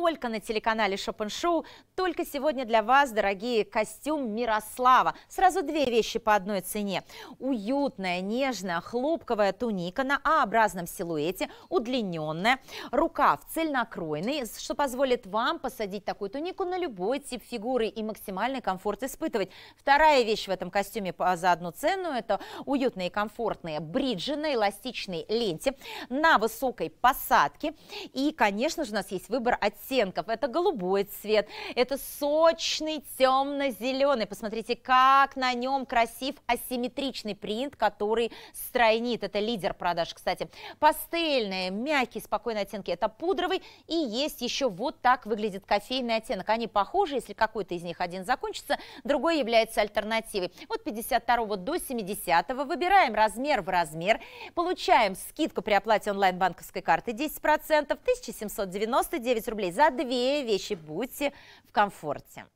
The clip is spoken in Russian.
только на телеканале Шопеншоу только сегодня для вас, дорогие, костюм Мирослава. Сразу две вещи по одной цене. Уютная, нежная, хлопковая туника на А-образном силуэте, удлиненная, рукав цельнокройный, что позволит вам посадить такую тунику на любой тип фигуры и максимальный комфорт испытывать. Вторая вещь в этом костюме за одну цену – это уютные и комфортные бриджи на эластичной ленте, на высокой посадке. И, конечно же, у нас есть выбор от оттенков. Это голубой цвет, это сочный темно-зеленый. Посмотрите, как на нем красив асимметричный принт, который стройнит. Это лидер продаж, кстати. Пастельные, мягкие, спокойные оттенки. Это пудровый и есть еще вот так выглядит кофейный оттенок. Они похожи, если какой-то из них один закончится, другой является альтернативой. От 52 до 70 выбираем размер в размер, получаем скидку при оплате онлайн банковской карты 10%, 1799 рублей за две вещи будьте в комфорте.